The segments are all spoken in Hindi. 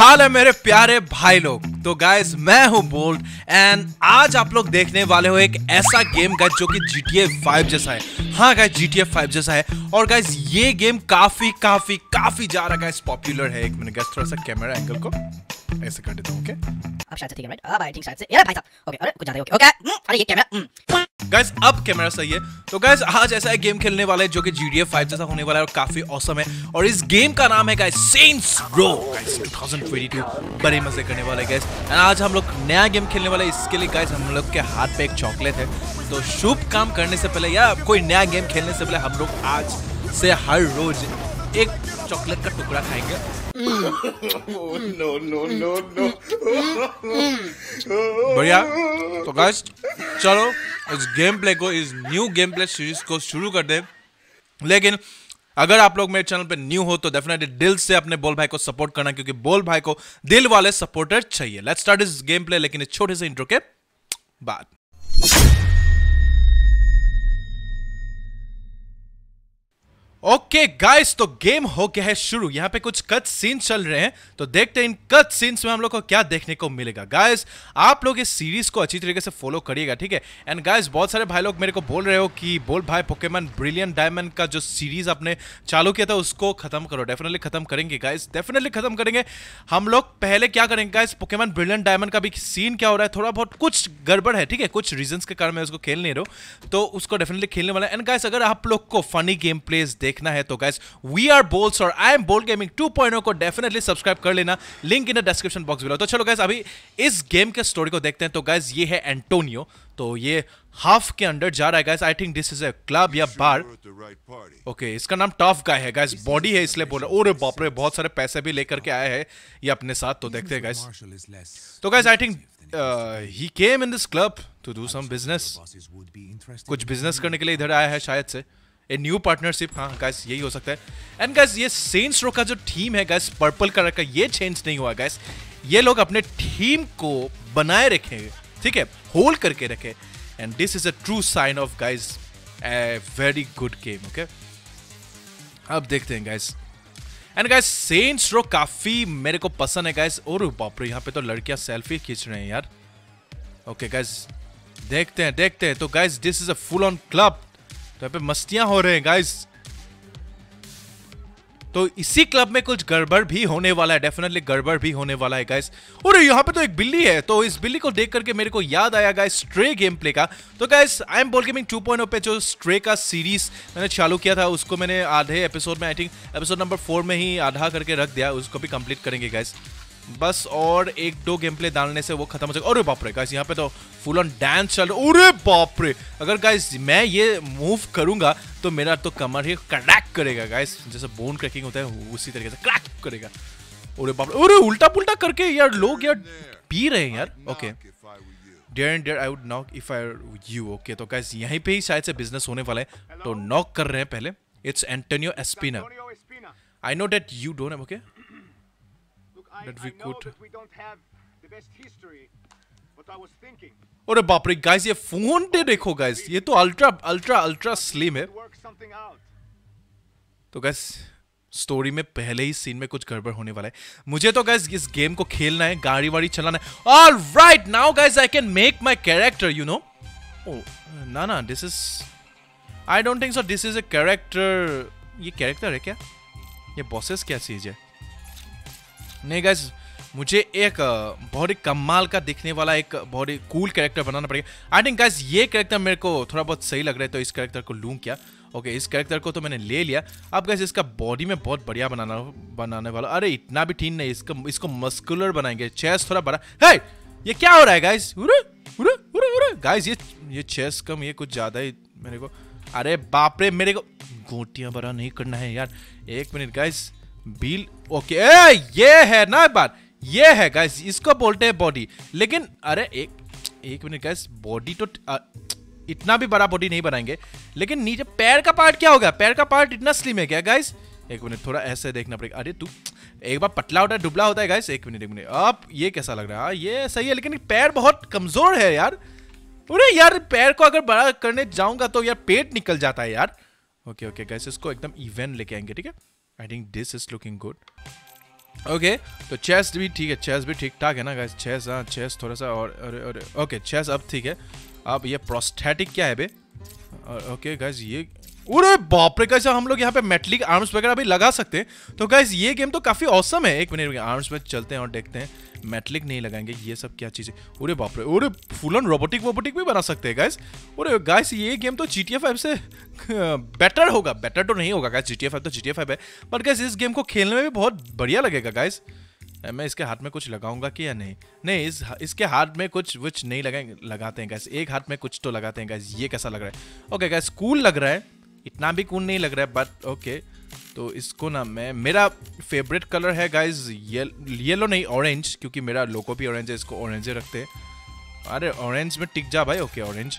हाल है मेरे प्यारे भाई लोग तो गाइस मैं हूं बोल्ड एंड आज आप लोग देखने वाले हो एक ऐसा गेम गाइस जो कि GTA 5 फाइव जैसा है हाँ गाइस GTA 5 फाइव जैसा है और गाइस ये गेम काफी काफी काफी जा रहा गाइस पॉपुलर है एक मिनट गाइस थोड़ा सा कैमरा एंगल को ऐसे कर देता हूं ओके अब शायद ठीक है राइट अब आई थिंक शायद से भाई साहब ओके अरे कुछ ज्यादा ओके ओके हम्म, अरे ये कैमरा हम्म। गाइज अब कैमरा सही है तो गाइज आज ऐसा एक गेम खेलने वाला है जो कि GTA 5 जैसा होने वाला है और काफी औसम है और इस गेम का नाम है गाइज सेंट्स रो गाइज 2022 बड़े मजे करने वाले गाइज एंड आज हम लोग नया गेम खेलने वाले इसके लिए गाइज हम लोग के हाथ पे एक चॉकलेट है तो शुभ काम करने से पहले या कोई नया गेम खेलने से पहले हम लोग आज से हर रोज एक चॉकलेट का टुकड़ा खाएंगे नो नो नो नो बढ़िया तो गाइस चलो इस गेम प्ले को इस न्यू गेम प्ले सीरीज को शुरू कर दे लेकिन अगर आप लोग मेरे चैनल पे न्यू हो तो डेफिनेटली दिल से अपने बोल भाई को सपोर्ट करना क्योंकि बोल भाई को दिल वाले सपोर्टर चाहिए लेट्स स्टार्ट इस गेम प्ले लेकिन इस छोटे से इंट्रो के बाद ओके okay गाइस तो गेम हो गया है शुरू यहाँ पे कुछ कट सीन चल रहे हैं तो देखते हैं इन कट सीन्स में हम लोग को क्या देखने को मिलेगा गाइस आप लोग इस सीरीज को अच्छी तरीके से फॉलो करिएगा ठीक है एंड गाइस बहुत सारे भाई लोग मेरे को बोल रहे हो कि बोल भाई पोकेमन ब्रिलियंट डायमंड का जो सीरीज आपने चालू किया था उसको खत्म करो डेफिनेटली खत्म करेंगे गाइज डेफिनेटली खत्म करेंगे हम लोग पहले क्या करेंगे गाइज पोकेमन ब्रिलियंट डायमंड का भी सीन क्या हो रहा है थोड़ा बहुत कुछ गड़बड़ है ठीक है कुछ रीजन के कारण मैं उसको खेल नहीं रहा तो उसको डेफिनेटली खेलने वाला एंड गाइस अगर आप लोग को फनी गेम प्लेस देख देखना है तो गैस वी आर बोल्स और आई एम बोल गेमिंग टू पॉइंट को डेफिनेटली सब्सक्राइब कर लेना link in the description box below तो चलो गैस अभी इस गेम के स्टोरी को देखते हैं तो गैस ये है एंटोनियो तो ये हाफ के अंडर जा रहा है guys I think this is a club या बार ओके इसका नाम टफ गाय है गैस बॉडी है इसलिए बोल रहे बाप रे बहुत सारे पैसे भी लेकर के आया है ये अपने साथ तो देखते हैं गैस तो guys I think he came in this club to do some business कुछ बिजनेस करने के लिए इधर आया है शायद से ए न्यू पार्टनरशिप हाँ गैस यही हो सकता है एंड गैस ये सेंस रो का जो थीम है गैस पर्पल कलर का ये चेंज नहीं हुआ गैस ये लोग अपने थीम को बनाए रखे ठीक है होल्ड करके रखे and this is a true sign of guys a very good game okay अब देखते हैं guys and guys Saints Row काफी मेरे को पसंद है गाइज और बापरे यहाँ पे तो लड़कियां सेल्फी खींच रहे हैं यार ओके okay, गाइज देखते हैं देखते हैं तो guys this is a full on club तो यहाँ पे मस्तियां हो रहे हैं गाइस तो इसी क्लब में कुछ गड़बड़ भी होने वाला है डेफिनेटली गड़बड़ भी होने वाला है गाइस और यहाँ पे तो एक बिल्ली है तो इस बिल्ली को देख करके मेरे को याद आया गाइस स्ट्रे गेम प्ले का तो guys I am ball gaming two point पे जो स्ट्रे का सीरीज मैंने चालू किया था उसको मैंने आधे एपिसोड में I think episode number four में ही आधा करके रख दिया उसको भी कंप्लीट करेंगे गाइस बस और एक दो गेम प्ले डालने से वो खत्म हो जाएगा अरे बाप रे गाइस यहाँ पे तो फुल ऑन डांस चल रहा अरे बाप रे अगर गाइस मैं ये मूव करूंगा तो मेरा तो कमर ही क्रैक करेगा गाइस जैसे बोन क्रैकिंग होता है उसी तरीके से क्रैक करेगा अरे बाप रे अरे उल्टा पुल्टा करके यार लोग यार पी रहे हैं यार okay dare and dare I would knock if I you okay तो गाइस यहीं पे ही शायद से बिजनेस होने वाला है तो नॉक कर रहे हैं पहले it's Antonio Espina I know that you don't okay that we could. अरे बाप रे गाइस ये फोन दे देखो गाइस ये तो अल्ट्रा अल्ट्रा अल्ट्रा स्लिम है तो गाइस स्टोरी में पहले ही सीन में कुछ गड़बड़ होने वाला है मुझे तो गाइस इस गेम को खेलना है गाड़ी वाड़ी चलाना है all right now guys I can make my character you know ना ना this is I don't think so this is a character ये कैरेक्टर है क्या ये बॉसेस क्या चीज है नहीं गाइज मुझे एक बहुत ही कमाल का दिखने वाला एक बहुत ही कूल कैरेक्टर बनाना पड़ेगा आई थिंक गाइज ये कैरेक्टर मेरे को थोड़ा बहुत सही लग रहा है तो इस कैरेक्टर को लूँ क्या ओके okay, इस कैरेक्टर को तो मैंने ले लिया अब गैस इसका बॉडी में बहुत बढ़िया बनाना बनाने वाला अरे इतना भी ठीक नहीं इसको इसको मस्कुलर बनाएंगे चेस्ट थोड़ा बड़ा है ये क्या हो रहा है गाइस गाइस ये ये चेस्ट कम ये कुछ ज़्यादा ही मेरे को अरे बाप रे मेरे को गोटियाँ बड़ा नहीं करना है यार एक मिनट गाइस बिल ओके ए, ये है ना बात ये है गैस इसको बोलते हैं बॉडी लेकिन अरे एक एक मिनट गैस बॉडी तो आ, इतना भी बड़ा बॉडी नहीं बनाएंगे लेकिन नीचे पैर का पार्ट क्या होगा पैर का पार्ट इतना स्लिम है क्या गाइस एक मिनट थोड़ा ऐसे देखना पड़ेगा अरे तू एक बार पतला होता है डुबला होता है गाइस एक मिनट एक मिनट अब ये कैसा लग रहा है हाँ, ये सही है लेकिन पैर बहुत कमजोर है यार अरे यार पैर को अगर बड़ा करने जाऊंगा तो यार पेट निकल जाता है यार ओके ओके गाइस इसको एकदम इवेंट लेके आएंगे ठीक है I think this is looking good okay तो चेस भी ठीक है चेस भी ठीक ठाक है ना गाइस चेस हाँ चेस थोड़ा सा और अरे अरे ओके चेस अब ठीक है अब ये प्रोस्थेटिक क्या है बे ओके गाइस ये अरे बाप रे कैसे हम लोग यहाँ पे मेटलिक आर्म्स वगैरह भी लगा सकते हैं तो गाइस ये गेम तो काफी औसम है एक मिनट आर्म्स में चलते हैं और देखते हैं मेटलिक नहीं लगाएंगे ये सब क्या चीज़ें उरे बाप रे उरे फुल ऑन रोबोटिक वोबोटिक भी बना सकते हैं गाइस उरे गाइस ये गेम तो जी टी फाइव से बेटर होगा बेटर तो नहीं होगा गाइस जी टी तो जी टी फाइव है बट गाइस इस गेम को खेलने में भी बहुत बढ़िया लगेगा गाइस मैं इसके हाथ में कुछ लगाऊंगा कि या नहीं नहीं इस इसके हाथ में कुछ कुछ नहीं लगाएंगे लगाते हैं गैस एक हाथ में कुछ तो लगाते हैं गैस ये कैसा लग रहा है ओके गैस कूल लग रहा है इतना भी कून नहीं लग रहा है बट ओके तो इसको ना मैं मेरा फेवरेट कलर है गाइज येलो नहीं ऑरेंज क्योंकि मेरा लोको भी ऑरेंज है इसको ऑरेंज ही रखते हैं अरे ऑरेंज में टिक जा भाई ओके ऑरेंज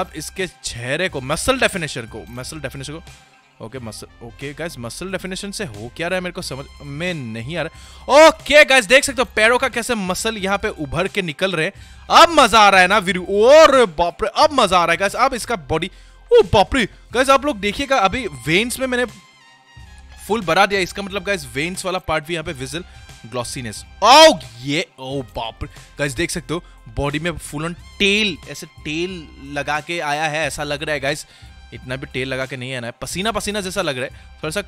अब इसके चेहरे को मसल डेफिनेशन को मसल डेफिनेशन को okay muscle okay guys muscle definition से हो क्या रहा है मेरे को समझ में नहीं आ रहा ओके गाइज देख सकते हो पैरों का कैसे मसल यहाँ पे उभर के निकल रहे अब मजा आ रहा है ना वीर और बापरे अब मजा आ रहा है गाइज अब इसका बॉडी body... ओ बापरे गाइस आप लोग देखिएगा अभी वेन्स में मैंने फुल भरा दिया इसका मतलब गाइस वेन्स वाला पार्ट भी यहाँ पे विजिल ग्लॉसीनेस ओ ये ओ बाप गाइस देख सकते हो बॉडी में फुल ऑन टेल ऐसे टेल लगा के आया है ऐसा लग रहा है गाइस इतना भी टेल लगा के नहीं आना है पसीना पसीना जैसा लग रहा है थोड़ा सा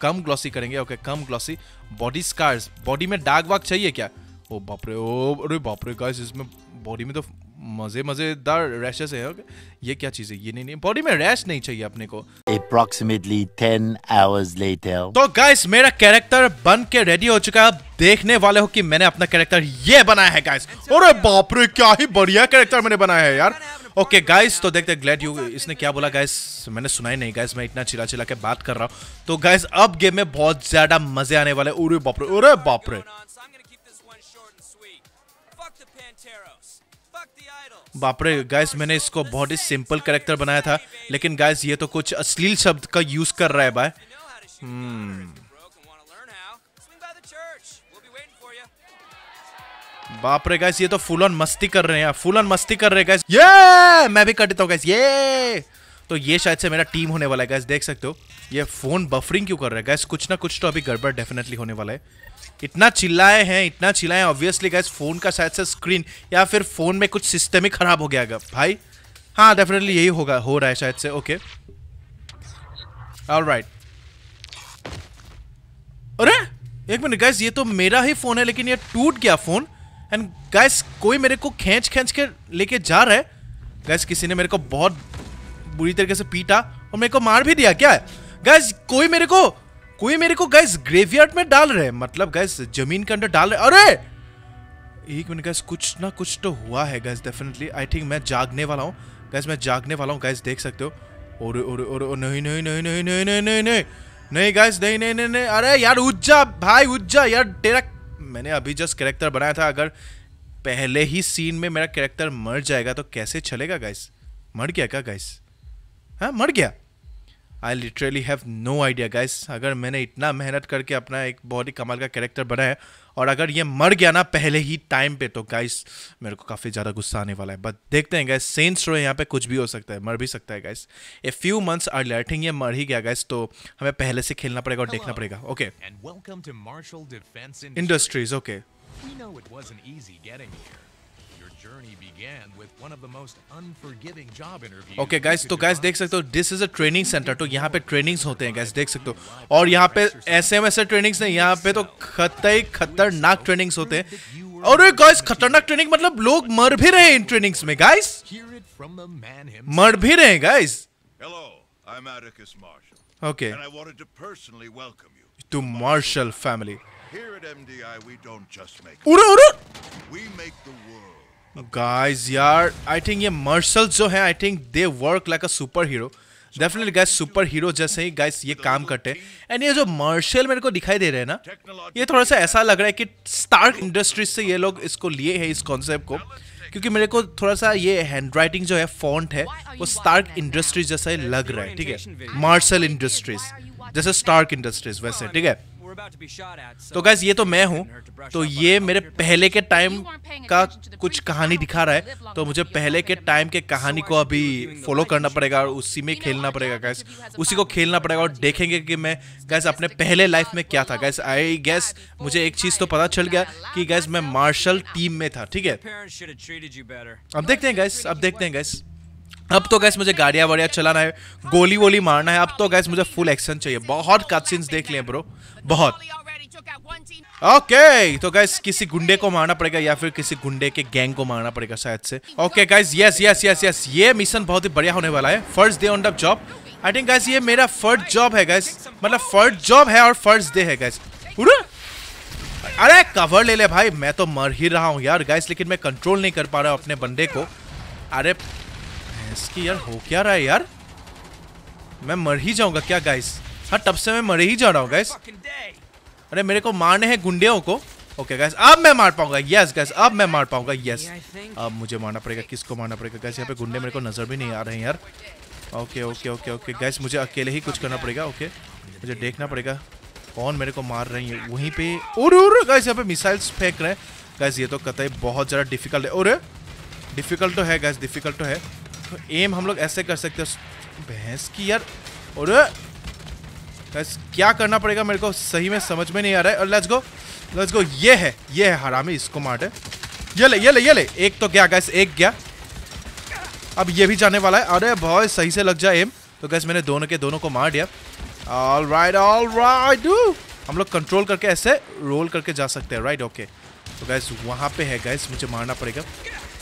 कम ग्लॉसी करेंगे ओके कम ग्लॉसी बॉडी स्कार्स बॉडी में डार्क वार्क चाहिए क्या ओ बापरे ओ अरे बापरे गाइस इसमें बॉडी में तो मज़े मज़ेदार रैशेस है ओके ये क्या चीज़ है ये नहीं नहीं बॉडी में रैश नहीं चाहिए अपने को अप्रोक्सीमेटली टेन आवर्स लेटर तो गाइस मेरा कैरेक्टर बन के रेडी हो चुका है देखने वाले हो कि मैंने अपना कैरेक्टर ये बनाया है गाइस अरे बाप रे क्या ही बढ़िया कैरेक्टर मैंने बनाया है यार ओके okay, गाइस तो देखते ग्लैड यू इसने क्या बोला गाइस मैंने सुना ही नहीं गाइस मैं इतना चिला चिला के बात कर रहा हूँ तो गाइस अब गेम में बहुत ज्यादा मजे आने वाले उरे बापरे उरे बापरे बापरे गाइस मैंने इसको बहुत ही सिंपल करेक्टर बनाया था लेकिन गाइस ये तो कुछ अश्लील शब्द का यूज कर रहा है भाई hmm. बाप रे गाइस ये तो फुल ऑन मस्ती कर रहे हैं फुल ऑन मस्ती कर रहे हैं गाइस ये मैं भी कर देता हूँ गाइस ये तो ये शायद से मेरा टीम होने वाला है गाइस देख सकते हो ये फ़ोन बफरिंग क्यों कर रहा है गैस कुछ ना कुछ तो अभी गड़बड़ डेफिनेटली होने वाला है इतना चिल्लाए हैं इतना चिल्लाए ऑब्वियसली गैस फ़ोन का शायद से स्क्रीन या फिर फ़ोन में कुछ सिस्टम ही ख़राब हो गया गा भाई हाँ डेफिनेटली यही होगा हो रहा है शायद से ओके ऑल राइट अरे एक मिनट गैस ये तो मेरा ही फ़ोन है लेकिन ये टूट गया फ़ोन एंड गैस कोई मेरे को खींच खींच के लेके जा रहा है गैस किसी ने मेरे को बहुत बुरी तरीके से पीटा और मेरे को मार भी दिया क्या है गैस कोई मेरे को कोई मेरे को गैस ग्रेवयार्ड में डाल रहे मतलब गैस जमीन के अंदर डाल रहे अरे एक मिनट गैस कुछ ना कुछ तो हुआ है गैस डेफिनेटली आई थिंक मैं जागने वाला हूँ गैस मैं जागने वाला हूँ गैस देख सकते हो और और और नहीं नहीं नहीं नहीं नहीं नहीं नहीं नहीं नहीं गैस नहीं नहीं नहीं नहीं अरे यार उज्जा भाई उज्जा यार तेरा मैंने अभी जस्ट कैरेक्टर बनाया था अगर पहले ही सीन में मेरा कैरेक्टर मर जाएगा तो कैसे चलेगा गैस मर गया क्या गैस हाँ मर गया I literally have no idea guys अगर मैंने इतना मेहनत करके अपना एक बहुत ही कमाल का कैरेक्टर बनाया और अगर ये मर गया ना पहले ही टाइम पे तो गाइस मेरे को काफ़ी ज़्यादा गुस्सा आने वाला है बट देखते हैं गाइस सेंस रो यहाँ पे कुछ भी हो सकता है मर भी सकता है guys a few months are letting ये मर ही गया गाइस तो हमें पहले से खेलना पड़ेगा और Hello, देखना पड़ेगा okay industries okay We know it wasn't easy getting here. journey began with one of the most unforgiving job interviews. Okay guys तो guys देख सकते हो this is a training centre तो यहाँ पे ट्रेनिंग्स होते हैं guys देख सकते हो और यहाँ पे ऐसे ऐसे ट्रेनिंग्स नहीं यहाँ पे तो खतई खतरनाक ट्रेनिंग्स होते हैं और गाइस खतरनाक ट्रेनिंग मतलब लोग मर भी रहे हैं इन ट्रेनिंग्स में गाइस मर भी रहे हैं guys hello I am Erikus Marshall okay and I wanted to personally welcome you to Marshall family Here at MDI, we don't just make. Uru, uru. We make the world. Guys यार आई थिंक ये मर्सल जो है I think they work like a superhero definitely guys superhero जैसे ही गाइस ये काम करते हैं एंड ये जो मर्शल मेरे को दिखाई दे रहे हैं ना ये थोड़ा सा ऐसा लग रहा है कि स्टार्क इंडस्ट्रीज से ये लोग इसको लिए हैं इस कॉन्सेप्ट को क्योंकि मेरे को थोड़ा सा ये हैंड राइटिंग जो है फॉन्ट है वो स्टार्क इंडस्ट्रीज जैसा लग रहा है ठीक है मार्शल इंडस्ट्रीज जैसे स्टार्क इंडस्ट्रीज वैसे ठीक है तो गैस ये तो मैं हूँ तो ये मेरे पहले के टाइम का कुछ कहानी दिखा रहा है तो मुझे पहले के टाइम के कहानी को अभी फॉलो करना पड़ेगा और उसी में खेलना पड़ेगा गैस उसी को खेलना पड़ेगा और देखेंगे कि मैं गैस अपने पहले लाइफ में क्या था गैस आई गैस मुझे एक चीज़ तो पता चल गया कि गैस मैं मार्शल टीम में था ठीक है अब देखते हैं गैस अब देखते हैं गैस अब तो गैस मुझे गाड़िया वाड़िया चलाना है गोली वोली मारना है अब तो गैस मुझे फुल एक्शन चाहिए बहुत कट देख लिए ब्रो बहुत ओके okay, तो गैस किसी गुंडे को मारना पड़ेगा या फिर किसी गुंडे के गैंग को मारना पड़ेगा शायद से okay guys yes yes yes yes ये मिशन बहुत ही बढ़िया होने वाला है first day on the job I think guys ये मेरा फर्स्ट जॉब है गैस मतलब फर्स्ट जॉब है और फर्स्ट डे है गैस अरे कवर ले ले भाई मैं तो मर ही रहा हूँ यार गैस लेकिन मैं कंट्रोल नहीं कर पा रहा हूँ अपने बंदे को अरे इसकी यार हो क्या रहा है यार मैं मर ही जाऊंगा क्या गाइस हाँ तब से मैं मर ही जा रहा हूँ गाइस अरे मेरे को मारने हैं गुंडियों को ओके okay, गैस अब मैं मार पाऊंगा यस गैस अब मैं मार पाऊंगा यस अब मुझे मारना पड़ेगा किसको मारना पड़ेगा गैस यहाँ पे गुंडे मेरे को नजर भी नहीं आ रहे हैं यार okay okay okay okay guys मुझे अकेले ही कुछ करना पड़ेगा ओके मुझे देखना पड़ेगा कौन मेरे को मार रही है वहीं पे और और गैस यहाँ पे मिसाइल्स फेंक रहे हैं गैस ये तो कतई बहुत ज़्यादा डिफिकल्ट है और डिफिकल्ट तो है गैस डिफिकल्ट तो है एम हम लोग ऐसे कर सकते हैं भैंस की यार और क्या करना पड़ेगा मेरे को सही में समझ में नहीं आ रहा है और लेट्स गो लेट्स गो ये है ये है में इसको मार ये ले ये ले ये ले एक तो गया गैस एक गया अब ये भी जाने वाला है अरे बहुत सही से लग जाए एम तो गैस मैंने दोनों के दोनों को मार दिया ऑल राइट ऑल राइट हम लोग कंट्रोल करके ऐसे रोल करके जा सकते हैं राइट ओके तो गैस वहाँ पे है गैस मुझे मारना पड़ेगा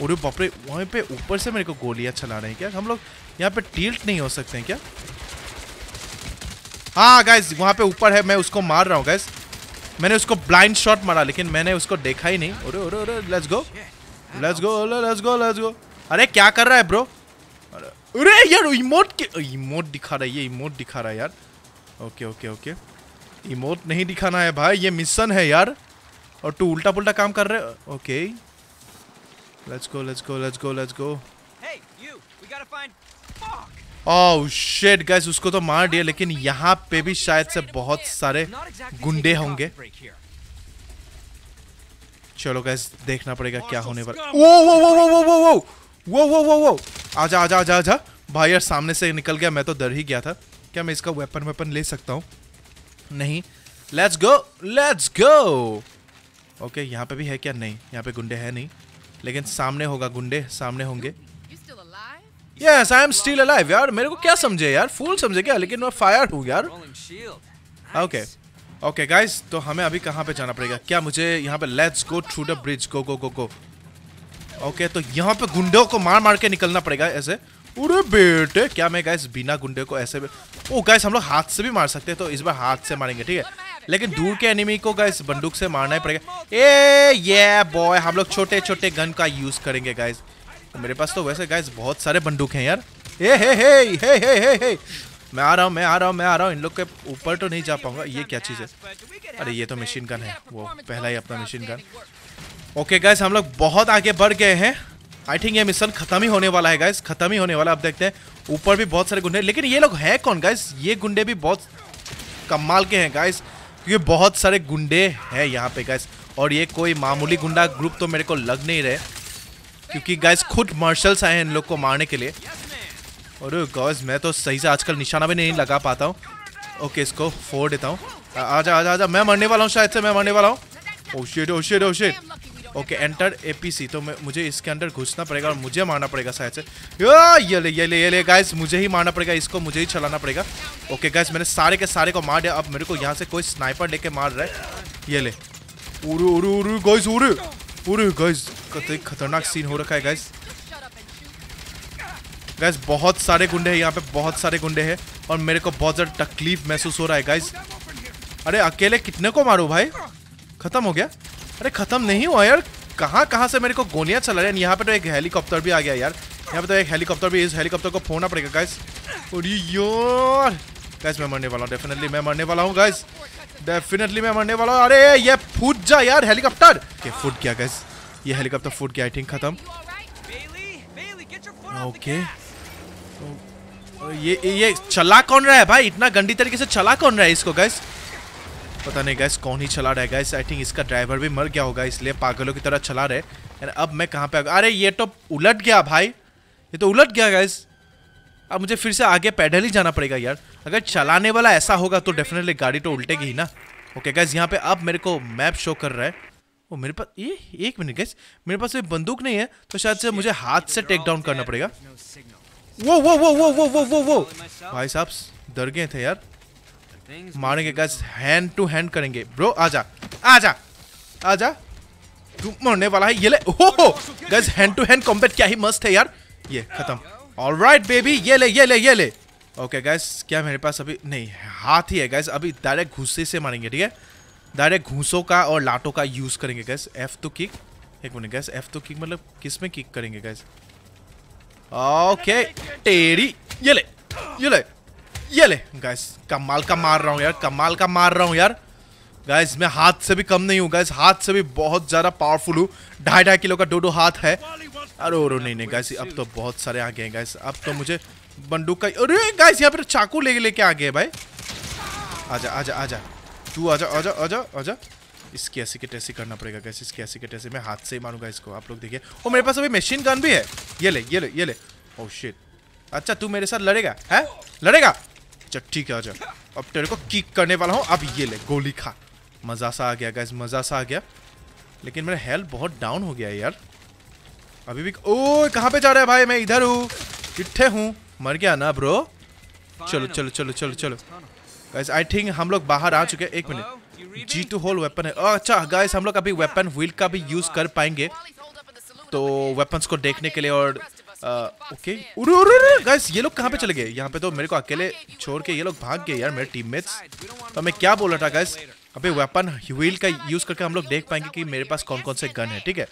और बापरे वहीं पे ऊपर से मेरे को गोलियां रहे हैं क्या हम लोग यहाँ पे टील्ट नहीं हो सकते हैं क्या हाँ गैस वहाँ पे ऊपर है मैं उसको मार रहा हूँ गैस मैंने उसको ब्लाइंड शॉट मारा लेकिन मैंने उसको देखा ही नहीं अरे अरे अरे let's go let's go let's go let's go अरे क्या कर रहा है ब्रो अरे यार इमोट इमोट दिखा रहा है ये इमोट दिखा रहा है यार ओके ओके ओके इमोट नहीं दिखाना है भाई ये मिशन है यार और तू उल्टा पुल्टा काम कर रहे okay Let's go, let's go, let's go, let's go. Hey, you. We gotta find Oh shit, guys, उसको तो मार दिया लेकिन यहाँ पे भी शायद से बहुत सारे गुंडे होंगे चलो गैस देखना पड़ेगा क्या होने वाला वो वो वो वो वो वो वो वो वो वो वो आजा आजा आजा आजा भाई यार सामने से निकल गया मैं तो डर ही गया था क्या मैं इसका वेपन वेपन ले सकता हूँ नहीं let's go let's go okay यहाँ पे भी है क्या नहीं यहाँ पे गुंडे है नहीं लेकिन सामने होगा गुंडे सामने होंगे yes I am still alive यार मेरे को क्या समझे यार फूल समझे क्या लेकिन मैं फायर हूँ यार ओके ओके गाइस तो हमें अभी कहाँ पे जाना पड़ेगा क्या मुझे यहाँ पे let's go through the bridge go go go go okay तो यहाँ पे गुंडों को मार मार के निकलना पड़ेगा ऐसे अरे बेटे क्या मैं गैस बिना गुंडे को ऐसे ओ गैस oh, हम लोग हाथ से भी मार सकते हैं तो इस बार हाथ से मारेंगे ठीक है लेकिन दूर के एनिमी को गैस बंदूक से मारना ही पड़ेगा ए ये बॉय हम लोग छोटे छोटे गन का यूज करेंगे गैस तो मेरे पास तो वैसे गैस बहुत सारे बंदूक हैं यार ए हे हे हे हे हे हे मैं आ रहा हूँ मैं आ रहा हूँ मैं आ रहा हूँ इन लोग के ऊपर तो नहीं जा पाऊंगा ये क्या चीज़ है अरे ये तो मशीन गन है वो पहला ही अपना मशीन गन ओके गैस हम लोग बहुत आगे बढ़ गए हैं आई थिंक ये मिशन खत्म ही होने वाला है गाइस खत्म ही होने वाला अब देखते हैं ऊपर भी बहुत सारे गुंडे लेकिन ये लोग हैं कौन गाइस ये गुंडे भी बहुत कमाल के हैं गाइस क्योंकि बहुत सारे गुंडे हैं यहाँ पे गाइस और ये कोई मामूली गुंडा ग्रुप तो मेरे को लग नहीं रहे क्योंकि गाइस खुद मार्शल्स आए हैं इन लोग को मारने के लिए और गाइस मैं तो सही से आजकल निशाना भी नहीं लगा पाता हूँ ओके इसको फोड़ देता हूँ आजा आजा आजा मैं मरने वाला हूँ शायद से मैं मरने वाला हूँ oh shit oh oh okay enter APC तो मुझे इसके अंदर घुसना पड़ेगा और मुझे मारना पड़ेगा शायद से ये ले ये ले ये ले गाइस मुझे ही मारना पड़ेगा इसको मुझे ही चलाना पड़ेगा ओके गाइस मैंने सारे के सारे को मार दिया अब मेरे को यहाँ से कोई स्नाइपर लेके मार रहा है ये ले गाइस गाइस खतरनाक सीन हो रखा है गाइस गाइस बहुत सारे गुंडे हैं यहाँ पे बहुत सारे गुंडे हैं और मेरे को बहुत ज़्यादा तकलीफ महसूस हो रहा है गाइस अरे अकेले कितने को मारूं भाई खत्म हो गया अरे खत्म नहीं हुआ यार कहाँ कहाँ से मेरे को गोलियाँ चला रही यहाँ पे तो एक हेलीकॉप्टर भी आ गया यार यहाँ पे तो एक हेलीकॉप्टर भी इस हेलीकॉप्टर को फोड़ना पड़ेगा गाइस और यार गाइस मैं मरने वाला हूँ डेफिनेटली मैं मरने वाला हूँ गाइस डेफिनेटली मैं मरने वाला हूँ अरे ये फूट जा यार हेलीकॉप्टर okay, फूट गया गाइस ये हेलीकॉप्टर फूट गया आई थिंक खत्म ओके तो, ये ये चला कौन रहा है भाई इतना गंदी तरीके से चला कौन रहा है इसको गाइस पता नहीं गैस कौन ही चला रहा है गैस आई थिंक इसका ड्राइवर भी मर गया होगा इसलिए पागलों की तरह चला रहे एंड अब मैं कहाँ पे आ अरे ये तो उलट गया भाई ये तो उलट गया गैस अब मुझे फिर से आगे पैदल ही जाना पड़ेगा यार अगर चलाने वाला ऐसा होगा तो डेफिनेटली गाड़ी तो उल्टेगी ही ना ओके गैस यहाँ पे अब मेरे को मैप शो कर रहा है वो मेरे पास ये एक मिनट गैस मेरे पास ये बंदूक नहीं है तो शायद से मुझे हाथ से टेक डाउन करना पड़ेगा वो वो वो वो वो वो वो वो भाई साहब डर गए थे यार मारेंगे गैस हैंड टू हैंड करेंगे ब्रो आजा आजा आजा तू मरने वाला है ये ले ओ हो guys hand to hand combat क्या ही मस्त है यार ये खत्म ऑलराइट बेबी ये ले ये ले ये ले ओके गैस क्या मेरे पास अभी नहीं हाथ ही है गैस अभी डायरेक्ट घुसे से मारेंगे ठीक है डायरेक्ट घूसों का और लाटों का यूज़ करेंगे गैस एफ तो किक एक मिनट गैस एफ तो किक मतलब किस में किक करेंगे गैस ओके टेरी ये ले ये ले ये ले गैस कमाल का मार रहा हूँ यार कमाल का मार रहा हूँ यार गैस मैं हाथ से भी कम नहीं हूँ गैस हाथ से भी बहुत ज़्यादा पावरफुल हूँ ढाई ढाई किलो का डोडो हाथ है अरे और नहीं नहीं गैस अब तो बहुत सारे आ गए हैं गैस अब तो मुझे बंदूक का अरे गैस यहाँ पर चाकू ले लेके आ गए भाई आजा आजा आजा तू आजा आजा आजा आजा इसकी ऐसी के टैसे करना पड़ेगा गैस इसकी ऐसी के टैसे मैं हाथ से ही मारूंगा इसको आप लोग देखिए ओ मेरे पास अभी मशीन गन भी है ये ले ये ले ये ले ओ oh, शिट अच्छा तू मेरे साथ लड़ेगा है लड़ेगा चल ठीक है आजा अब तेरे को किक करने वाला हूँ अब ये ले गोली खा मज़ा सा आ गया गाइज मज़ा सा आ गया लेकिन मेरा हेल्थ बहुत डाउन हो गया यार अभी भी ओ कहाँ पे जा रहा है भाई मैं इधर हूँ किट्ठे हूँ मर गया ना ब्रो चलो चलो चलो चलो चलो गाइस आई थिंक हम लोग बाहर आ चुके हैं एक मिनट जी टू होल वेपन है अच्छा गाइस हम लोग अभी वेपन व्हील का भी यूज़ कर पाएंगे तो वेपन्स को देखने के लिए और ओके उरु गाइस ये लोग कहाँ पे चले गए यहाँ पे तो मेरे को अकेले छोड़ के ये लोग भाग गए यार मेरे टीममेट्स तो मैं क्या बोल रहा था गाइस अबे वेपन व्हील का यूज़ करके हम लोग देख पाएंगे कि मेरे पास कौन कौन से गन है ठीक है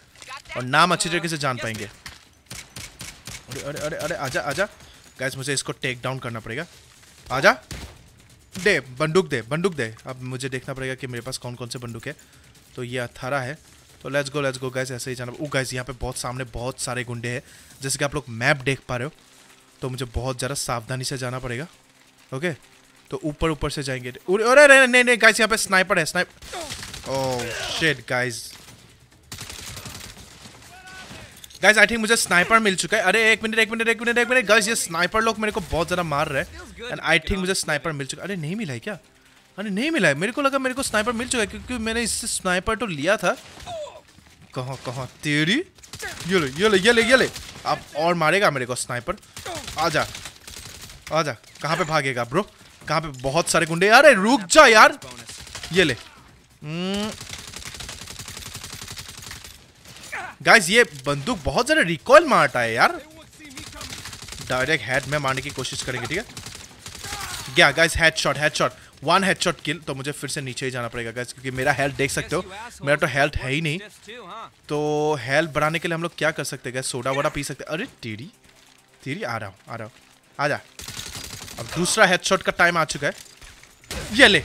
और नाम अच्छी तरीके से जान पाएंगे अरे अरे अरे अरे आजा आजा गैस मुझे इसको टेक डाउन करना पड़ेगा आजा दे बंदूक दे बंदूक दे अब मुझे देखना पड़ेगा कि मेरे पास कौन कौन से बंदूक है तो ये अथारा है तो let's go let's go guys ऐसे ही जाना वो गैस यहाँ पे बहुत सामने बहुत सारे गुंडे हैं जैसे कि आप लोग मैप देख पा रहे हो तो मुझे बहुत ज़्यादा सावधानी से जाना पड़ेगा ओके तो ऊपर ऊपर से जाएंगे अरे नहीं नहीं नहीं गाइस यहाँ पे स्नाइपर है snipe oh shit guys guys I think मुझे स्नाइपर मिल चुका है अरे एक मिनट एक मिनट एक मिनट एक मिनट गाइज ये स्नाइपर लोग मेरे को बहुत ज़्यादा मार रहे हैं एंड आई थिंक मुझे स्नाइपर मिल चुका अरे नहीं मिला है क्या अरे नहीं मिला है मेरे को लगा मेरे को स्नाइपर मिल चुका है क्योंकि मैंने इससे स्नाइपर तो लिया था कहाँ कहाँ तेरी ये ले ये ले ये ले ये ले अब और मारेगा मेरे को स्नाइपर आजा आजा कहाँ पे भागेगा ब्रो कहाँ पे बहुत सारे गुंडे अरे रुक जा यार ये ले गाइस हम्म। ये बंदूक बहुत ज़्यादा रिकॉल मारता है यार डायरेक्ट हेड में मारने की कोशिश करेंगे ठीक है गया guys head shot head shot one head shot kill तो मुझे फिर से नीचे ही जाना पड़ेगा गैस क्योंकि मेरा हेल्थ देख सकते हो मेरा तो हेल्थ है ही नहीं तो हेल्थ बढ़ाने के लिए हम लोग क्या कर सकते हैं गैस सोडा वोडा पी सकते अरे टीढ़ी टीढ़ी आ रहा हूँ आ रहा हूँ आ जा अब दूसरा हेडशॉट का टाइम आ चुका है ये ले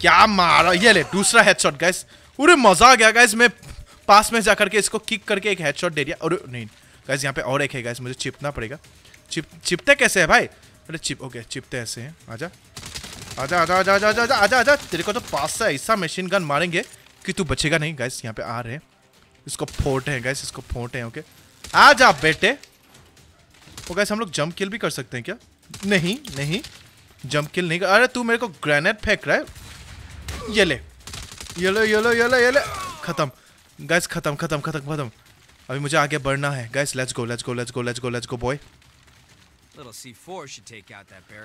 क्या मारा ये ले दूसरा हेड शॉट गैस अरे मज़ा आ गया गैस मैं पास में जा करके इसको किक करके एक हेडशॉट दे दिया अरे नहीं गैस यहाँ पे और एक है गैस मुझे चिपना पड़ेगा चिप चिपते कैसे है भाई अरे चिप ओके चिपते ऐसे हैं आ आजा आजा आजा आजा आजा आजा आजा तेरे को तो पास से ऐसा मशीन गन मारेंगे कि तू बचेगा नहीं गैस यहाँ पे आ रहे हैं इसको फोटे हैं गैस इसको फोटे हैं ओके आ जा बेटे वो गैस हम लोग जंप किल भी कर सकते हैं क्या नहीं नहीं जंप किल नहीं कर अरे तू मेरे को ग्रेनेड फेंक रहा है ये ले ये लो ये लो ये लो ये लो खत्म गैस खत्म खत्म खत्म खत्म अभी मुझे आगे बढ़ना है guys let's go let's go let's go let's go let's go boy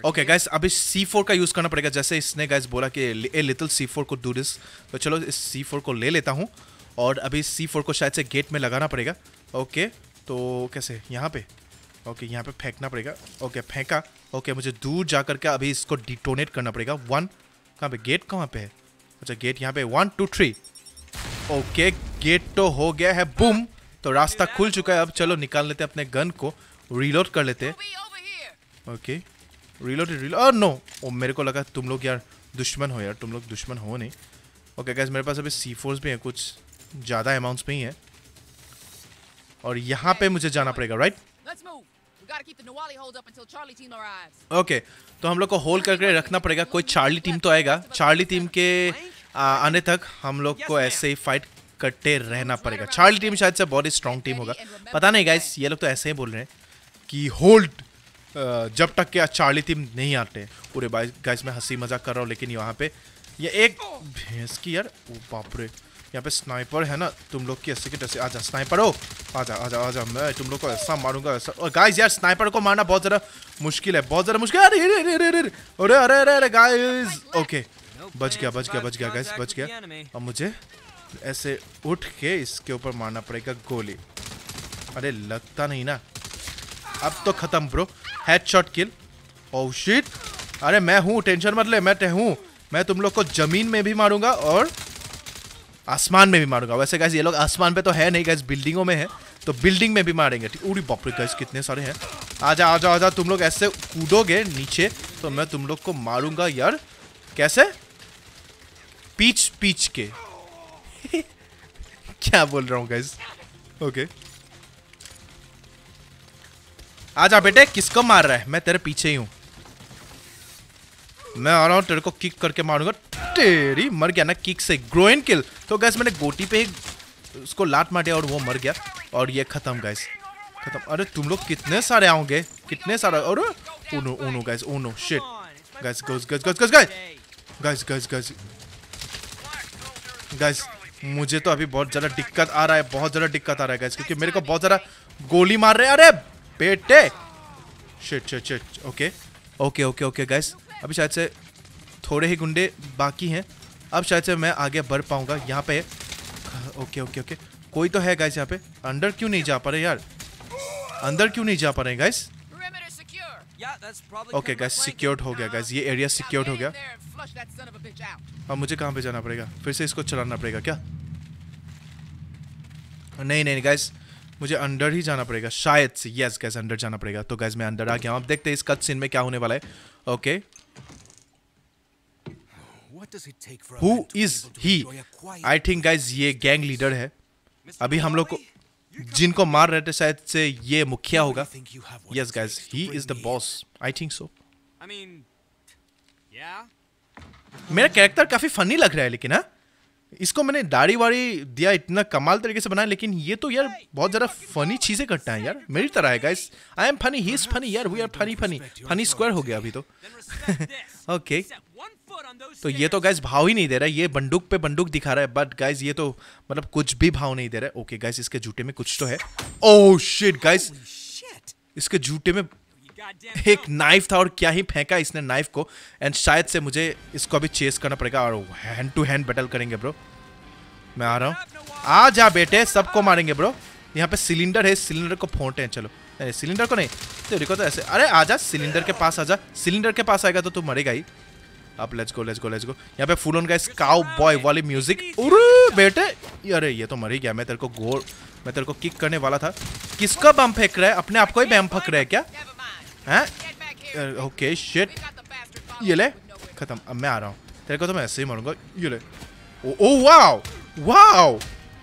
okay guys अभी सी फोर का यूज़ करना पड़ेगा जैसे इसने गाइस बोला कि ए लिटिल सी फोर को डू दिस तो चलो इस सी फोर को ले लेता हूँ और अभी सी फोर को शायद से गेट में लगाना पड़ेगा ओके तो कैसे यहाँ पे ओके यहाँ पे फेंकना पड़ेगा ओके फेंका ओके मुझे दूर जा करके के अभी इसको डिटोनेट करना पड़ेगा वन कहाँ पे गेट कहाँ पे है अच्छा गेट यहाँ पे one two three okay gate तो हो गया है बूम तो रास्ता खुल चुका है अब चलो निकाल लेते हैं अपने गन को रिलोड कर लेते हैं ओके रिलोड रिलोड और नो ओ मेरे को लगा तुम लोग यार दुश्मन हो यार तुम लोग दुश्मन हो नहीं ओके okay, गैस मेरे पास अभी सी फोर्स भी हैं कुछ ज़्यादा अमाउंट्स में ही है और यहाँ पे मुझे जाना पड़ेगा राइट ओके तो हम लोग को होल्ड करके रखना पड़ेगा कोई चार्ली टीम तो आएगा चार्ली टीम के आने तक हम लोग को ऐसे ही फाइट करते रहना पड़ेगा चार्ली टीम शायद से बहुत ही स्ट्रॉन्ग टीम होगा पता नहीं गाइस ये लोग तो ऐसे ही बोल रहे हैं कि होल्ड जब तक के चार्ली टीम नहीं आते पूरे बाइस गाइस मैं हंसी मजाक कर रहा हूँ लेकिन यहाँ पे ये एक भैंस की यार ओ बापरे यहाँ पे स्नाइपर है ना तुम लोग की ऐसे की तैसे आजा स्नाइपर हो आ आ जा जा आ जा मैं तुम लोग को ऐसा मारूंगा ऐसा और गाइस यार स्नाइपर को मारना बहुत ज़्यादा मुश्किल है बहुत ज़्यादा मुश्किल अरे अरे अरे अरे अरे अरे अरे अरे गाइस ओके बच गया बच गया बच गया गाइस बच गया अब मुझे ऐसे उठ के इसके ऊपर मारना पड़ेगा गोली अरे लगता नहीं ना अब तो खत्म bro headshot kill oh shit अरे मैं हूँ टेंशन मत ले मैं हूँ मैं तुम लोग को ज़मीन में भी मारूंगा और आसमान में भी मारूंगा वैसे गैस ये लोग आसमान पे तो है नहीं गैस बिल्डिंगों में है तो बिल्डिंग में भी मारेंगे ठीक उड़ी बापरे गैस कितने सारे हैं आजा आजा आजा तुम लोग ऐसे कूदोगे नीचे तो मैं तुम लोग को मारूंगा यार कैसे पीच पीच के क्या बोल रहा हूँ गैस ओके okay. आजा बेटे किसको मार रहा है मैं तेरे पीछे ही हूँ मैं आ रहा हूँ तेरे को किक करके मारूंगा तेरी मर गया ना किक से ग्रोइन किल तो गैस मैंने गोटी पे ही उसको लात मार दिया और वो मर गया और ये खत्म गैस खत्म अरे तुम लोग कितने सारे आओगे कितने सारे और oh no oh no guys oh no shit guys guys guys guys guys guys guys guys guys मुझे तो अभी बहुत ज़्यादा दिक्कत आ रहा है बहुत ज़्यादा दिक्कत आ रहा है गैस क्योंकि मेरे को बहुत ज़्यादा गोली मार रहे हैं अरे बेटे shit shit shit okay okay okay okay guys अभी शायद से थोड़े ही गुंडे बाकी हैं अब शायद से मैं आगे बढ़ पाऊंगा यहाँ पे ओके ओके ओके कोई तो है गाइस यहाँ पे अंदर क्यों नहीं जा पा रहे यार अंदर क्यों नहीं जा पा रहे गाइस ओके गाइस सिक्योर्ड हो गया गाइस ये एरिया सिक्योर्ड हो गया अब मुझे कहाँ पे जाना पड़ेगा फिर से इसको चलाना पड़ेगा क्या नहीं नहीं गाइस मुझे अंडर ही जाना पड़ेगा शायद से यस गैस अंडर जाना पड़ेगा तो गैस मैं अंडर आ गया हूँ अब देखते हैं इस कट सीन में क्या होने वाला है okay who is he I think guys ये गैंग लीडर है अभी हम लोग को जिनको मार रहे थे शायद से ये मुखिया होगा yes guys he is the boss I think so मेरा कैरेक्टर काफी फनी लग रहा है लेकिन हाँ इसको मैंने दाढ़ी वाड़ी दिया इतना कमाल तरीके से बनाया लेकिन ये तो यार बहुत ज़्यादा फनी चीज़ें करता है यार मेरी तरह है guys I am funny he is funny यार we are funny funny funny square हो गया अभी तो ओके तो ये तो गाइस भाव ही नहीं दे रहा है ये बंदूक पे बंदूक दिखा रहा है बट गाइस ये तो मतलब कुछ भी भाव नहीं दे रहा है ओके गाइस इसके जूते में कुछ तो है ओह शिट गाइस इसके जूते में एक नाइफ था और क्या ही फेंका इसने नाइफ को एंड शायद से मुझे इसको अभी चेस करना पड़ेगा और हैंड टू हैंड बैटल करेंगे ब्रो मैं आ रहा हूँ आ जा बेटे सबको मारेंगे ब्रो यहाँ पे सिलेंडर है सिलेंडर को फोटे हैं चलो नहीं सिलेंडर को नहीं तो देखो तो ऐसे अरे आजा सिलेंडर के पास आजा सिलेंडर के पास आएगा तो तू मरेगा ही अब let's go let's go let's go यहाँ पे full on guys cowboy वाली म्यूजिक अरे बेटे अरे ये तो मर ही गया मैं तेरे को गोल मैं तेरे को किक करने वाला था किसका बम फेंक रहा है अपने आप को ही बम फेंक रहा है क्या हैं ओके शिट ये ले खत्म अब मैं आ रहा हूँ तेरे को तो मैं ऐसे ही मारूंगा ये ले oh oh wow wow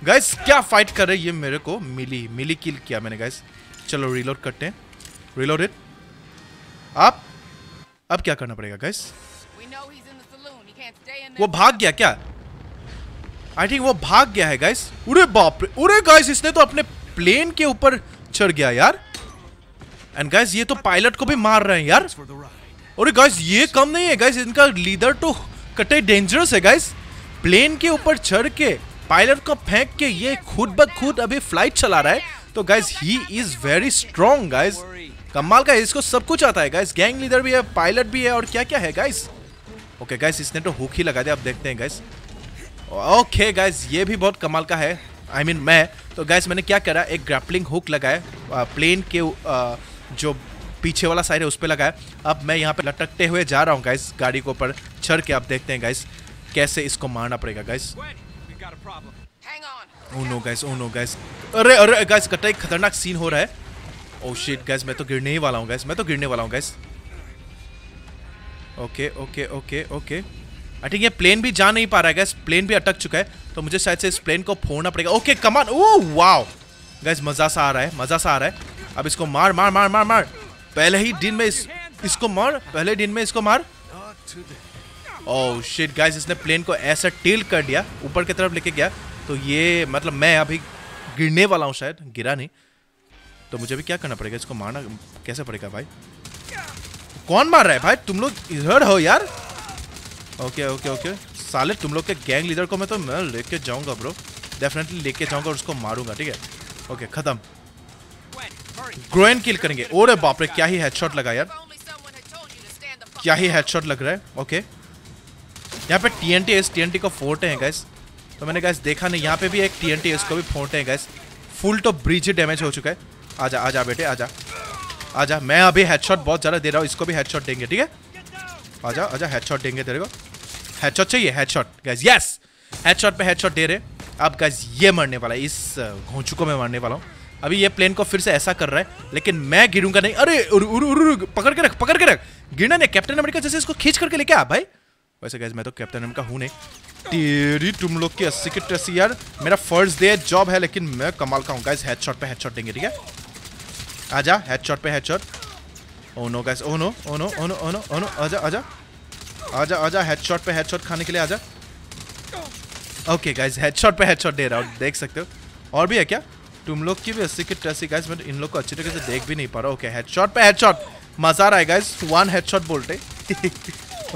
guys क्या फाइट कर रहे ये मेरे को मिली मिली किल किया मैंने गाइस चलो रिलोड करते हैं रिलोड इट आप अब क्या करना पड़ेगा गाइस वो भाग गया क्या आई थिंक वो भाग गया है गाइस उरे बाप रे अरे गाइस इसने तो अपने प्लेन के ऊपर चढ़ गया यार एंड गाइस ये तो पायलट को भी मार रहे हैं यार और गाइस ये कम नहीं है गाइस इनका लीडर तो कटे डेंजरस है गाइस प्लेन के ऊपर चढ़ के पायलट को फेंक के ये खुद ब खुद अभी फ्लाइट चला रहा है तो guys he is very strong guys कमाल का इसको सब कुछ आता है गाइस गैंग लीडर भी है पायलट भी है और क्या क्या है गाइस ओके गाइस इसने तो हुक ही लगा दिया अब देखते हैं गाइस ओके गाइस ये भी बहुत कमाल का है आई I मीन mean, मैं तो गाइस मैंने क्या करा एक ग्रैपलिंग हुक लगाया प्लेन के आ, जो पीछे वाला साइड है उस पर लगाया अब मैं यहाँ पर लटकते हुए जा रहा हूँ गाइस गाड़ी के ऊपर चढ़ के आप देखते हैं गाइस कैसे इसको मारना पड़ेगा guys oh no guys oh no guys अरे अरे गाइस कटा एक खतरनाक सीन हो रहा है ओ शिट गाइस मैं तो गिरने ही वाला हूँ गाइस मैं तो गिरने वाला हूँ guys okay okay okay okay I think ये प्लेन भी जा नहीं पा रहा है गैस प्लेन भी अटक चुका है तो मुझे शायद से इस प्लेन को फोड़ना पड़ेगा okay come on oh wow guys मज़ा सा आ रहा है मज़ा सा आ रहा है अब इसको मार मार मार मार मार पहले ही दिन में इस, इसको मार पहले दिन में इसको मार ओह शिट गाइस इसने प्लेन को ऐसा टिल कर दिया ऊपर की तरफ लेके गया तो ये मतलब मैं अभी गिरने वाला हूँ शायद गिरा नहीं तो मुझे भी क्या करना पड़ेगा इसको मारना कैसे पड़ेगा भाई कौन मार रहा है भाई तुम लोग इधर हो यार ओके ओके ओके साले तुम लोग के गैंग लीडर को मैं तो मैं लेके जाऊंगा ब्रो डेफिनेटली लेके जाऊंगा और उसको मारूंगा ठीक है ओके ख़त्म ग्रोइन किल करेंगे और बाप रे क्या ही हेडशॉट लगा यार क्या ही हेडशॉट लग रहा है ओके यहाँ पे T N T S T N T का फोड़ते है गैस तो मैंने गैस देखा नहीं यहाँ पे भी एक टी एन टी एस का भी फोड़ते है गैस फुल तो ब्रिज ही डैमेज हो चुका है आ जा आ जा बेटे आ जा आ जा मैं अभी हेडशॉट बहुत ज़्यादा दे रहा हूँ इसको भी हेडशॉट देंगे ठीक है आ जा आजा आजा हेडशॉट देंगे तेरे को हेडशॉट चाहिए हेडशॉट गैस यस हेडशॉट पे हेडशॉट दे रहे अब गैस ये मरने वाला है इस घोंचू को मैं मारने वाला हूँ अभी ये प्लेन को फिर से ऐसा कर रहा है लेकिन मैं गिरूंगा नहीं अरे उर, उर, उर, उर, पकड़ के रख पकड़ के रख गिरना नहीं कैप्टन अमेरिका जैसे इसको खींच करके लेके आ भाई वैसे गैस मैं तो कैप्टन अमेरिका हूं नहीं तेरी तुम लोग की अस्सी की ट्रेसी यार मेरा फर्स्ट डे जॉब है लेकिन मैं कमाल का हूँ गैस गाइस हेडशॉट पे हेडशॉट देंगे ठीक है आजा हेडशॉट पे headshot oh no guys oh no oh no oh no oh no oh no आजा आजा आजा आजा हेडशॉट पे हेडशॉट खाने के लिए आजा ओके गाइस हेडशॉट पे हेडशॉट दे रहा हूँ देख सकते हो और भी है क्या तुम लोग की भी अस्सी की टैसी गाइज मैं इन लोग को अच्छी तरीके से देख भी नहीं पा रहा ओके शॉट पे शॉट मजा रहा है गाइज वन शॉट बोलते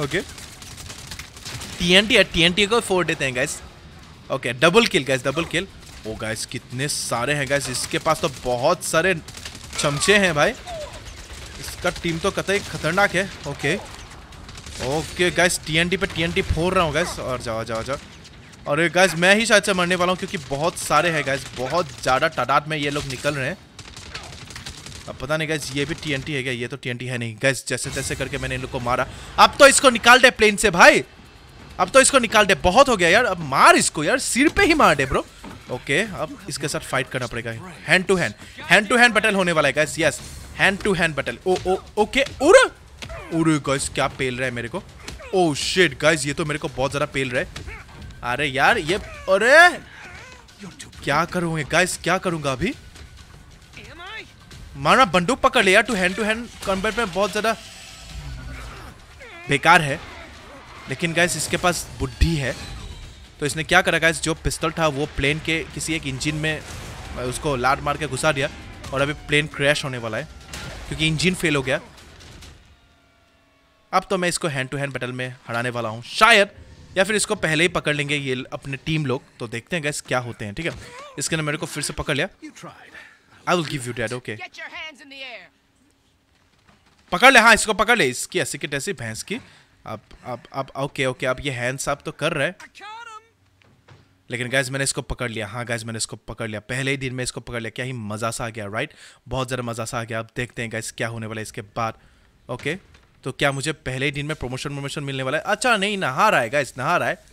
ओके टी है टी एन टी को फोर देते हैं guys okay double kill guys double kill oh guys कितने सारे हैं गाइज इसके पास तो बहुत सारे चमचे हैं भाई इसका टीम तो कतई खतरनाक है ओके ओके गाइज टी पे टी फोड़ रहा हूँ गाइज और जाओ जाओ जाओ और गैस मैं ही शायद से मरने वाला हूँ क्योंकि बहुत सारे हैं गैस बहुत ज़्यादा तादाद में ये लोग निकल रहे हैं अब पता नहीं गैस ये भी टीएनटी है क्या ये तो टीएनटी है नहीं गैस जैसे तैसे करके मैंने इन लोग को मारा अब तो इसको निकाल दे प्लेन से भाई अब तो इसको निकाल दे बहुत हो गया यार अब मार इसको यार सिर पर ही मार दे ब्रो ओके अब इसके साथ फाइट करना पड़ेगा hand to hand hand to hand battle होने वाला है guys yes hand to hand battle oh oh okay उर उर गैस क्या पेल रहा है मेरे को ओ शिट गाइज ये तो मेरे को बहुत ज़्यादा पेल रहा है अरे यार ये अरे क्या करूंगे गाइस क्या करूंगा अभी मारना बंदूक पकड़ लिया two hand to hand combat में बहुत ज़्यादा बेकार है लेकिन गाइस इसके पास बुद्धि है तो इसने क्या करा गाइस जो पिस्तल था वो प्लेन के किसी एक इंजन में उसको लाड मार के घुसा दिया और अभी प्लेन क्रैश होने वाला है क्योंकि इंजन फेल हो गया अब तो मैं इसको हैंड टू हैंड बैटल में हराने वाला हूँ शायद या फिर इसको पहले ही पकड़ लेंगे ये अपने टीम लोग तो देखते हैं गैस क्या होते हैं ठीक है इसके अंदर मेरे को फिर से पकड़ लिया I will give you dad okay पकड़ ले हाँ इसको पकड़ ले इसकी ऐसी की टैसी भैंस की अब अब अब ओके ओके अब ये हैंड्स आप तो कर रहे हैं लेकिन गैज मैंने इसको पकड़ लिया हाँ गैज मैंने इसको पकड़ लिया पहले ही दिन में इसको पकड़ लिया क्या ही मज़ा सा आ गया राइट बहुत ज़्यादा मज़ा सा आ गया अब देखते हैं गैस क्या होने वाला है इसके बाद ओके okay. तो क्या मुझे पहले ही दिन में प्रमोशन प्रमोशन मिलने वाला है अच्छा नहीं नहा रहा है गाइस नहा रहा है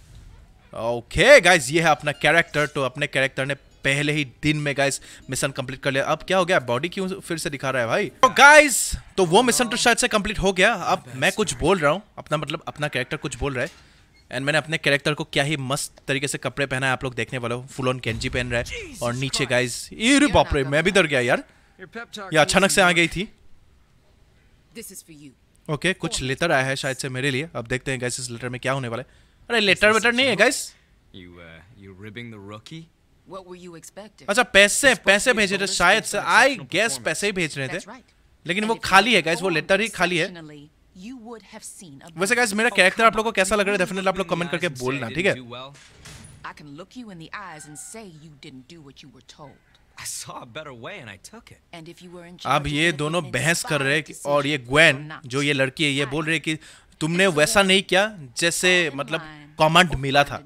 ओके गाइस ये है अपना कैरेक्टर तो अपने कैरेक्टर ने पहले ही दिन में गाइस मिशन कंप्लीट कर लिया अब क्या हो गया बॉडी क्यों फिर से दिखा रहा है भाई तो गाइस तो वो मिशन तो शायद से कंप्लीट हो गया अब मैं कुछ बोल रहा हूँ अपना मतलब अपना कैरेक्टर कुछ बोल रहा है एंड मैंने अपने कैरेक्टर को क्या ही मस्त तरीके से कपड़े पहना है आप लोग देखने वाले हो फुल ऑन कैंजी पहन रहा है और नीचे गाइज ये बाप मैं भी डर गया यार ये अचानक से आ गई थी This is for you. Okay okay, कुछ लेटर oh. आया है शायद से मेरे लिए अब देखते हैं गाइस इस लेटर में क्या होने वाला है अरे लेटर वेटर नहीं है guys you you ribbing the Rocky what were you expecting अच्छा पैसे पैसे भेजे थे शायद से आई गेस पैसे ही भेज रहे थे लेकिन वो खाली है गाइस वो लेटर ही खाली है वैसे गाइस मेरा कैरेक्टर आप लोगों को कैसा लग रहा है डेफिनेटली आप लोग कमेंट करके बोलना ठीक है I can look you in the eyes and say you didn't do what you were told अब ये दोनों बहस कर रहे और ये ग्वेन जो ये लड़की है ये बोल रही है कि तुमने वैसा नहीं किया जैसे मतलब कमांड मिला था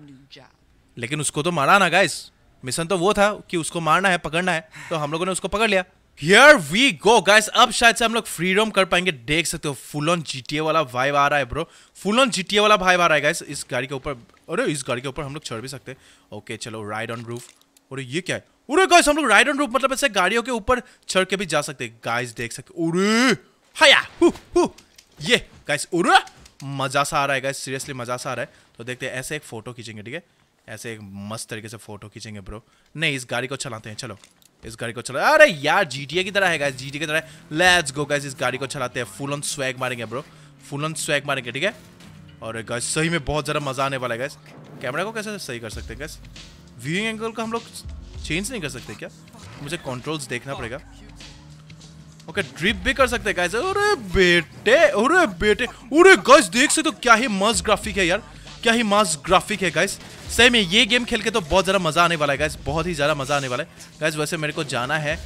लेकिन उसको तो मारा ना गाइस मिशन तो वो था कि उसको मारना है पकड़ना है तो हम लोगों ने उसको पकड़ लिया हियर वी गो गाइस अब शायद से हम लोग फ्रीडम कर पाएंगे देख सकते हो फुल ऑन जीटीए वाला वाइब आ रहा है ब्रो फुल ऑन जीटीए वाला वाइब आ रहा है गाइस इस गाड़ी के ऊपर अरे इस गाड़ी के ऊपर हम लोग चढ़ भी सकते हैं ओके चलो राइड ऑन रूफ और ये क्या है अरे गाइस हम लोग राइड ऑन रूफ मतलब ऐसे गाड़ियों के ऊपर चढ़ के भी जा सकते हैं गाइस देख सकते अरे हाया हु, हु, ये गाइस अरे मजा सा आ रहा है गाइस सीरियसली मजा सा आ रहा है तो देखते हैं ऐसे एक फोटो खींचेंगे ठीक है ऐसे एक मस्त तरीके से फोटो खींचेंगे ब्रो नहीं इस गाड़ी को चलाते हैं चलो इस गाड़ी को चला अरे यार जीटीए की तरह है गाइस जीटीए की तरह लेट्स गो गाइस इस गाड़ी को चलाते हैं फुल ऑन स्वैग मारेंगे ब्रो फुल ऑन स्वैग मारेंगे ठीक है और गाइस सही में बहुत ज़्यादा मज़ा आने वाला है गाइस कैमरा को कैसे सही कर सकते हैं गाइस व्यूइंग एंगल का हम लोग चेंज नहीं कर सकते क्या मुझे कंट्रोल्स देखना पड़ेगा ओके ड्रिप भी कर सकते गाइस अरे बेटे अरे बेटे अरे गाइस देख सकते हो क्या ही मस्त ग्राफिक है यार क्या ही मस्त ग्राफिक है गाइस सही में ये गेम खेल के तो बहुत ज़्यादा मज़ा आने वाला है गाइस बहुत ही ज़्यादा मज़ा आने वाला है गाइस वैसे मेरे को जाना है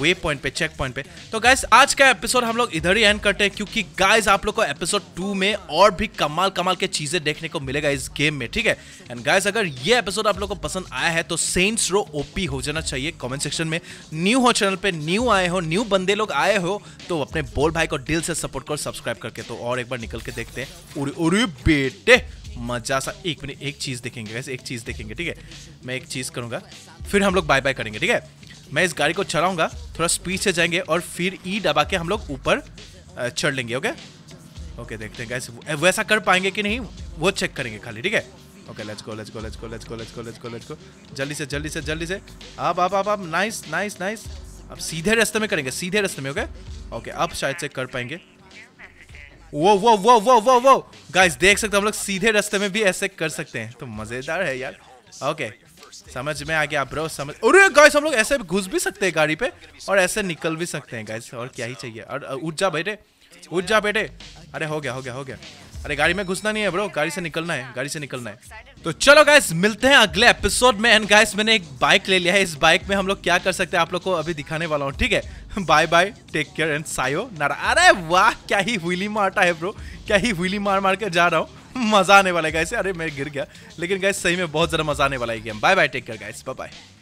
वे पॉइंट पे चेक पॉइंट पे तो गाइस आज का एपिसोड हम लोग इधर ही एंड करते हैं क्योंकि गाइस आप लोग को एपिसोड टू में और भी कमाल कमाल के चीज़ें देखने को मिलेगा इस गेम में ठीक है एंड गाइस अगर ये एपिसोड आप लोग को पसंद आया है तो सेंट्स रो ओपी हो जाना चाहिए कमेंट सेक्शन में न्यू हो चैनल पे न्यू आए हो न्यू बंदे लोग आए हो तो अपने बोल भाई को दिल से सपोर्ट कर सब्सक्राइब करके तो और एक बार निकल के देखते हैं उरे उरे बेटे मजा सा एक मिनट एक चीज़ देखेंगे वैसे एक चीज़ देखेंगे ठीक है मैं एक चीज़ करूंगा फिर हम लोग बाय बाय करेंगे ठीक है मैं इस गाड़ी को चलाऊंगा थोड़ा स्पीड से जाएंगे और फिर ई e दबा के हम लोग ऊपर चढ़ लेंगे ओके ओके देखते हैं गैस वैसा कर पाएंगे कि नहीं वो चेक करेंगे खाली ठीक है okay let's go let's go let's go let's go let's go let's go let's go जल्दी से जल्दी से जल्दी से अब अब अब अब नाइस नाइस नाइस अब सीधे रास्ते में करेंगे सीधे रास्ते में ओके ओके अब शायद चेक कर पाएंगे वो वो वो वो वो वो गाइस देख सकते हम लोग सीधे रास्ते में भी ऐसे कर सकते हैं तो मज़ेदार है यार ओके समझ में आ गया ब्रो समझ और गाइस हम लोग ऐसे घुस भी सकते हैं गाड़ी पे और ऐसे निकल भी सकते हैं गाइस और क्या ही चाहिए और उठ जा बेटे उठ जा बेटे अरे हो गया हो गया हो गया अरे गाड़ी में घुसना नहीं है ब्रो गाड़ी से निकलना है गाड़ी से निकलना है तो चलो गाइस मिलते हैं अगले एपिसोड में एंड गाइस मैंने एक बाइक ले लिया है इस बाइक में हम लोग क्या कर सकते हैं आप लोग को अभी दिखाने वाला हूँ ठीक है bye bye take care and sayonara अरे वाह क्या ही हुईली मारता है ब्रो क्या ही हुईली मार मार के जा रहा हूँ मजा आने वाला है गाइस अरे मैं गिर गया लेकिन गाइस सही में बहुत ज़्यादा मजा आने वाला है game bye bye take care guys bye bye